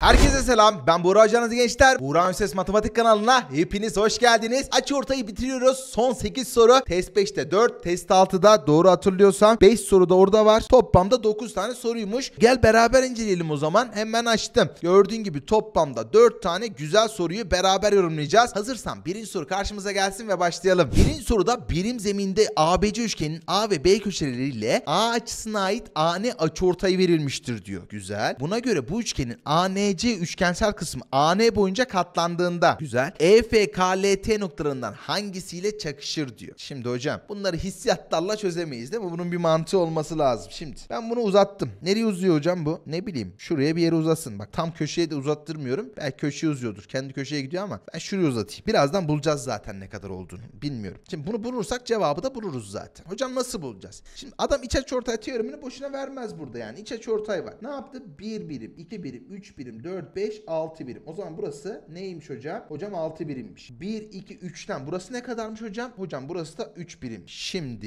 Herkese selam ben Buğra Canız Gençler Buğra Üniversitesi Matematik kanalına hepiniz hoş geldiniz Açı ortayı bitiriyoruz son 8 soru Test 5'te 4 test 6'da doğru hatırlıyorsam 5 soru da orada var Toplamda 9 tane soruymuş Gel beraber inceleyelim o zaman hemen açtım Gördüğün gibi toplamda 4 tane güzel soruyu beraber yorumlayacağız Hazırsan birinci soru karşımıza gelsin ve başlayalım Birinci soruda birim zeminde ABC üçgenin A ve B köşeleriyle A açısına ait AN açıortayı verilmiştir diyor Güzel buna göre bu üçgenin AN ANC üçgensel kısmı AN boyunca katlandığında güzel EFKLT noktalarından hangisiyle çakışır diyor. Şimdi hocam bunları hissiyatlarla çözemeyiz değil mi? Bunun bir mantığı olması lazım. Şimdi ben bunu uzattım. Nereye uzuyor hocam bu? Ne bileyim. Şuraya bir yere uzasın. Bak tam köşeye de uzattırmıyorum. Belki köşeye uzuyordur. Kendi köşeye gidiyor ama ben şuraya uzatayım. Birazdan bulacağız zaten ne kadar olduğunu. Bilmiyorum. Şimdi bunu bulursak cevabı da buluruz zaten. Hocam nasıl bulacağız? Şimdi adam iç açı ortay teoremini boşuna vermez burada yani. İç açı ortay var. Ne yaptı? 1 birim, 2 birim, 3 birim, birim, 4, 5, 6 birim. O zaman burası neymiş hocam? Hocam 6 birimmiş. 1, 2, 3'ten. Burası ne kadarmış hocam? Hocam burası da 3 birim. Şimdi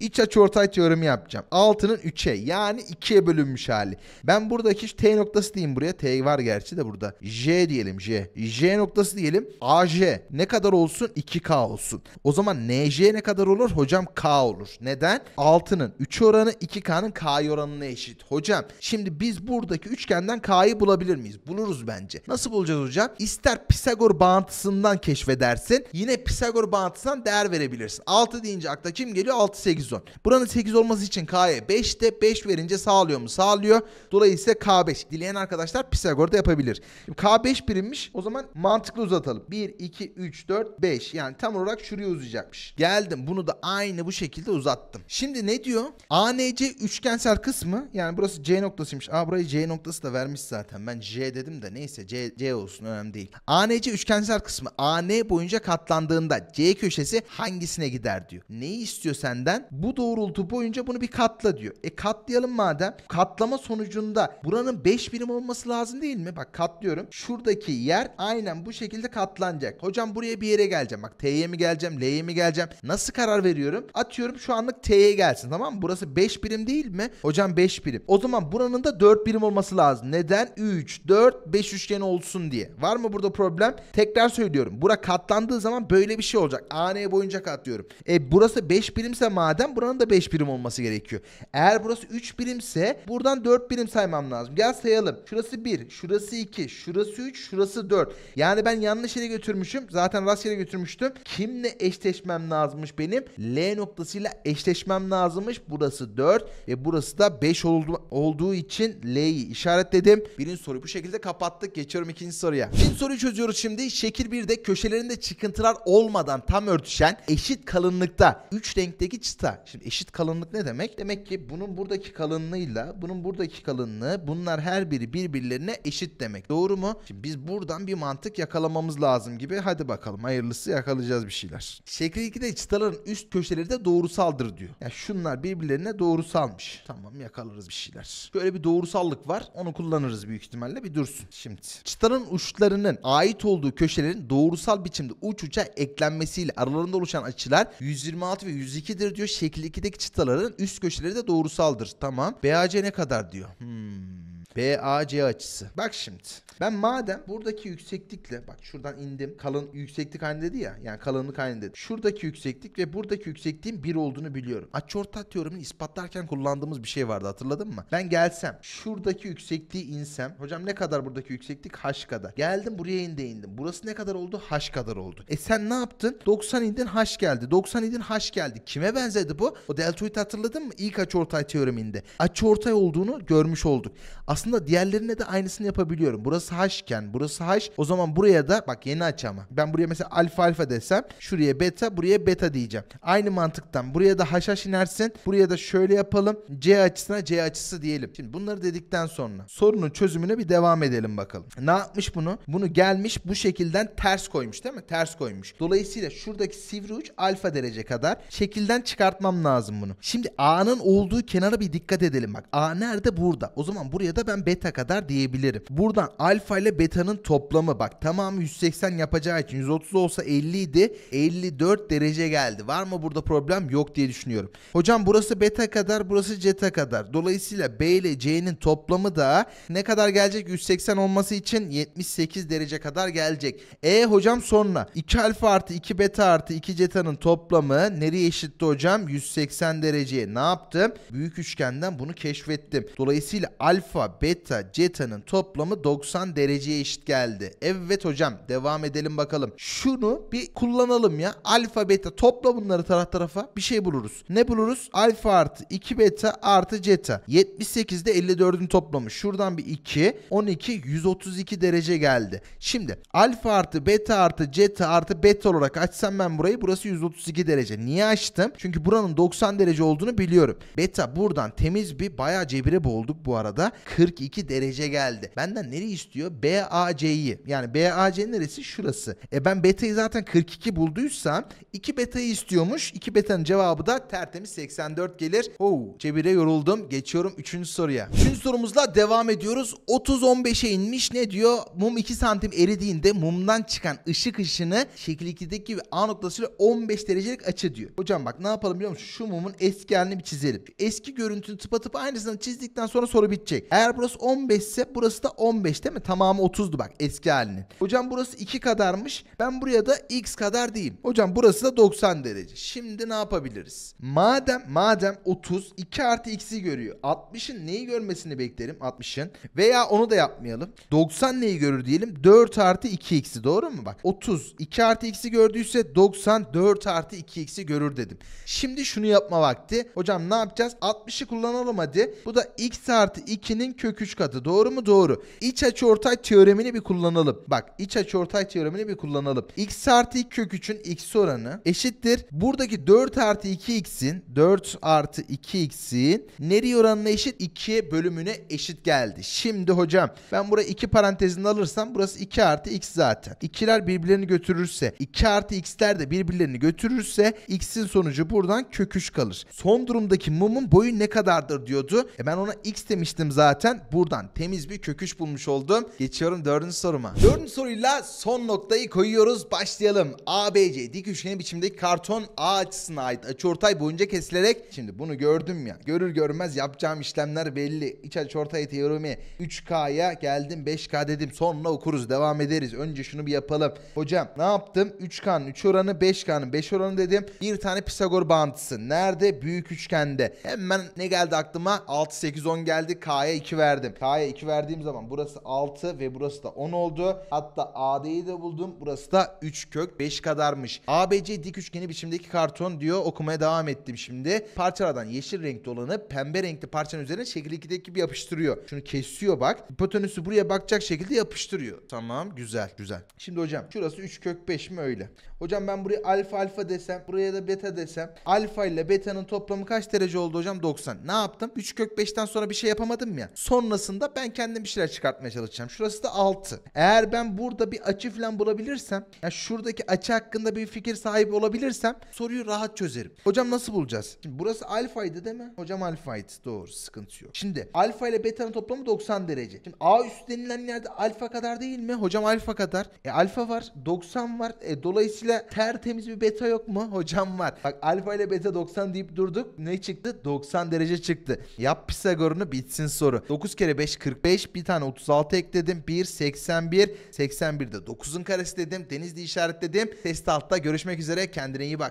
iç açıortay teoremi yapacağım. 6'nın 3'e yani 2'ye bölünmüş hali. Ben buradaki T noktası diyeyim buraya. T var gerçi de burada. J diyelim J. J noktası diyelim. AJ ne kadar olsun? 2K olsun. O zaman NJ ne kadar olur? Hocam K olur. Neden? 6'nın 3 oranı 2K'nın K oranına eşit. Hocam şimdi biz buradaki üçgenden K K'yı bulabilir miyiz? Buluruz bence. Nasıl bulacağız hocam? İster Pisagor bağıntısından keşfedersin. Yine Pisagor bağıntısından değer verebilirsin. 6 deyince akla kim geliyor? 6, 8, 10. Buranın 8 olması için K'ya de 5 verince sağlıyor mu? Sağlıyor. Dolayısıyla K5. Dileyen arkadaşlar Pisagor da yapabilir. K5 birimmiş. O zaman mantıklı uzatalım. 1, 2, 3, 4, 5. Yani tam olarak şuraya uzayacakmış. Geldim. Bunu da aynı bu şekilde uzattım. Şimdi ne diyor? ANC üçgensel kısmı. Yani burası C noktasıymış. Aa burayı C noktası da vermiş zaten. Ben J dedim de neyse C, C olsun önemli değil. ANC üçgensel kısmı AN boyunca katlandığında C köşesi hangisine gider diyor. Neyi istiyor senden? Bu doğrultu boyunca bunu bir katla diyor. E katlayalım madem. Katlama sonucunda buranın 5 birim olması lazım değil mi? Bak katlıyorum. Şuradaki yer aynen bu şekilde katlanacak. Hocam buraya bir yere geleceğim. Bak T'ye mi geleceğim? L'ye mi geleceğim? Nasıl karar veriyorum? Atıyorum şu anlık T'ye gelsin tamam mı? Burası 5 birim değil mi? Hocam 5 birim. O zaman buranın da 4 birim olması lazım. Neden? neden? 3, 4, 5 üçgen olsun diye. Var mı burada problem? Tekrar söylüyorum. Bura katlandığı zaman böyle bir şey olacak. AN boyunca katlıyorum. E burası 5 birimse madem buranın da 5 birim olması gerekiyor. Eğer burası 3 birimse buradan 4 birim saymam lazım. Gel sayalım. Şurası 1, şurası 2, şurası 3, şurası 4. Yani ben yanlış yere götürmüşüm. Zaten rastgele götürmüştüm. Kimle eşleşmem lazımmış benim? L noktasıyla eşleşmem lazımmış. Burası 4 ve burası da 5 oldu, olduğu için L'yi işaretledim çözdüm. Birinci soruyu bu şekilde kapattık. Geçiyorum ikinci soruya. İkinci soruyu çözüyoruz şimdi. Şekil 1'de köşelerinde çıkıntılar olmadan tam örtüşen eşit kalınlıkta 3 renkteki çıta. Şimdi eşit kalınlık ne demek? Demek ki bunun buradaki kalınlığıyla bunun buradaki kalınlığı bunlar her biri birbirlerine eşit demek. Doğru mu? Şimdi biz buradan bir mantık yakalamamız lazım gibi. Hadi bakalım hayırlısı yakalayacağız bir şeyler. Şekil 2'de çıtaların üst köşeleri de doğrusaldır diyor. Ya yani şunlar birbirlerine doğrusalmış. Tamam yakalarız bir şeyler. Böyle bir doğrusallık var. Onu kullanırız kullanırız büyük ihtimalle bir dursun. Şimdi çıtanın uçlarının ait olduğu köşelerin doğrusal biçimde uç uca eklenmesiyle aralarında oluşan açılar 126 ve 102'dir diyor. Şekil 2'deki çıtaların üst köşeleri de doğrusaldır. Tamam. BAC ne kadar diyor. Hmm. BAC açısı. Bak şimdi. Ben madem buradaki yükseklikle bak şuradan indim. Kalın yükseklik aynı dedi ya. Yani kalınlık aynı dedi. Şuradaki yükseklik ve buradaki yüksekliğin 1 olduğunu biliyorum. Açıortat teoremini ispatlarken kullandığımız bir şey vardı hatırladın mı? Ben gelsem şuradaki yüksekliği insem. Hocam ne kadar buradaki yükseklik? H kadar. Geldim buraya indi indim. Burası ne kadar oldu? H kadar oldu. E sen ne yaptın? 90 indin H geldi. 90 indin H geldi. Kime benzedi bu? O deltoid hatırladın mı? İlk açıortay teoreminde. Açıortay olduğunu görmüş olduk. Aslında aslında diğerlerine de aynısını yapabiliyorum. Burası haşken burası haş. O zaman buraya da bak yeni aç ama. Ben buraya mesela alfa alfa desem şuraya beta buraya beta diyeceğim. Aynı mantıktan buraya da haş haş inersin. Buraya da şöyle yapalım. C açısına C açısı diyelim. Şimdi bunları dedikten sonra sorunun çözümüne bir devam edelim bakalım. Ne yapmış bunu? Bunu gelmiş bu şekilden ters koymuş değil mi? Ters koymuş. Dolayısıyla şuradaki sivri uç alfa derece kadar şekilden çıkartmam lazım bunu. Şimdi A'nın olduğu kenara bir dikkat edelim bak. A nerede? Burada. O zaman buraya da ben alfadan beta kadar diyebilirim. Buradan alfa ile beta'nın toplamı bak tamamı 180 yapacağı için 130 olsa 50 idi. 54 derece geldi. Var mı burada problem? Yok diye düşünüyorum. Hocam burası beta kadar burası ceta kadar. Dolayısıyla B ile C'nin toplamı da ne kadar gelecek? 180 olması için 78 derece kadar gelecek. E hocam sonra 2 alfa artı 2 beta artı 2 ceta'nın toplamı nereye eşitti hocam? 180 dereceye ne yaptım? Büyük üçgenden bunu keşfettim. Dolayısıyla alfa beta, ceta'nın toplamı 90 dereceye eşit geldi. Evet hocam devam edelim bakalım. Şunu bir kullanalım ya. Alfa, beta topla bunları taraf tarafa bir şey buluruz. Ne buluruz? Alfa artı 2 beta artı ceta. 78'de 54'ün toplamı. Şuradan bir 2, 12, 132 derece geldi. Şimdi alfa artı beta artı ceta artı beta olarak açsam ben burayı burası 132 derece. Niye açtım? Çünkü buranın 90 derece olduğunu biliyorum. Beta buradan temiz bir bayağı cebire boğulduk bu arada. 40 42 derece geldi. Benden nereyi istiyor? BAC'yi. Yani BAC neresi? Şurası. E ben beta'yı zaten 42 bulduysam 2 beta'yı istiyormuş. 2 beta'nın cevabı da tertemiz 84 gelir. Oo, cebire yoruldum. Geçiyorum 3. soruya. 3. sorumuzla devam ediyoruz. 30-15'e inmiş ne diyor? Mum 2 santim eridiğinde mumdan çıkan ışık ışını şekil 2'deki gibi A noktasıyla 15 derecelik açı diyor. Hocam bak ne yapalım biliyor musun? Şu mumun eski halini bir çizelim. Eski görüntünü tıpatıp aynısını çizdikten sonra soru bitecek. Eğer bunu burası 15 ise burası da 15 değil mi? Tamamı 30'du bak eski halinin. Hocam burası 2 kadarmış. Ben buraya da x kadar diyeyim. Hocam burası da 90 derece. Şimdi ne yapabiliriz? Madem madem 30 2 artı x'i görüyor. 60'ın neyi görmesini beklerim? 60'ın. Veya onu da yapmayalım. 90 neyi görür diyelim? 4 artı 2x'i doğru mu? Bak 30 2 artı x'i gördüyse 90 4 artı 2x'i görür dedim. Şimdi şunu yapma vakti. Hocam ne yapacağız? 60'ı kullanalım hadi. Bu da x artı 2'nin kökü kök 3 katı. Doğru mu? Doğru. İç açıortay teoremini bir kullanalım. Bak iç açıortay teoremini bir kullanalım. x artı 2 kök 3'ün x oranı eşittir. Buradaki 4 artı 2x'in 4 artı 2x'in nereye oranına eşit? 2 bölümüne eşit geldi. Şimdi hocam ben buraya 2 parantezini alırsam burası 2 artı x zaten. 2'ler birbirlerini götürürse 2 artı x'ler de birbirlerini götürürse x'in sonucu buradan kök 3 kalır. Son durumdaki mumun boyu ne kadardır diyordu. E ben ona x demiştim zaten yüzden buradan temiz bir köküş bulmuş oldum. Geçiyorum dördüncü soruma. Dördüncü soruyla son noktayı koyuyoruz. Başlayalım. ABC dik üçgeni biçimdeki karton A açısına ait açıortay boyunca kesilerek. Şimdi bunu gördüm ya. Görür görmez yapacağım işlemler belli. İç açıortay teoremi 3K'ya geldim 5K dedim. Sonra okuruz devam ederiz. Önce şunu bir yapalım. Hocam ne yaptım? 3K'nın 3 oranı 5K'nın 5 oranı dedim. Bir tane Pisagor bağıntısı. Nerede? Büyük üçgende. Hemen ne geldi aklıma? 6, 8, 10 geldi. K'ya 2 verdim verdim. K'ya 2 verdiğim zaman burası 6 ve burası da 10 oldu. Hatta AD'yi de buldum. Burası da 3 kök 5 kadarmış. ABC dik üçgeni biçimdeki karton diyor. Okumaya devam ettim şimdi. Parçalardan yeşil renkli olanı pembe renkli parçanın üzerine şekil 2'deki gibi yapıştırıyor. Şunu kesiyor bak. Hipotenüsü buraya bakacak şekilde yapıştırıyor. Tamam güzel güzel. Şimdi hocam şurası 3 kök 5 mi öyle? Hocam ben buraya alfa alfa desem buraya da beta desem alfa ile betanın toplamı kaç derece oldu hocam? 90. Ne yaptım? 3 kök 5'ten sonra bir şey yapamadım ya. Son Sonrasında ben kendim bir şeyler çıkartmaya çalışacağım. Şurası da 6. Eğer ben burada bir açı falan bulabilirsem, yani şuradaki açı hakkında bir fikir sahibi olabilirsem soruyu rahat çözerim. Hocam nasıl bulacağız? Şimdi burası alfaydı değil mi? Hocam alfaydı. Doğru. Sıkıntı yok. Şimdi alfa ile beta'nın toplamı 90 derece. Şimdi A üstü denilen yerde alfa kadar değil mi? Hocam alfa kadar. E alfa var. 90 var. E, dolayısıyla tertemiz bir beta yok mu? Hocam var. Bak alfa ile beta 90 deyip durduk. Ne çıktı? 90 derece çıktı. Yap Pisagor'unu bitsin soru. 9 kere 5 45 bir tane 36 ekledim. 1 81 81'de 9'un karesi dedim. Denizli işaretledim. Test altta görüşmek üzere. Kendine iyi bak.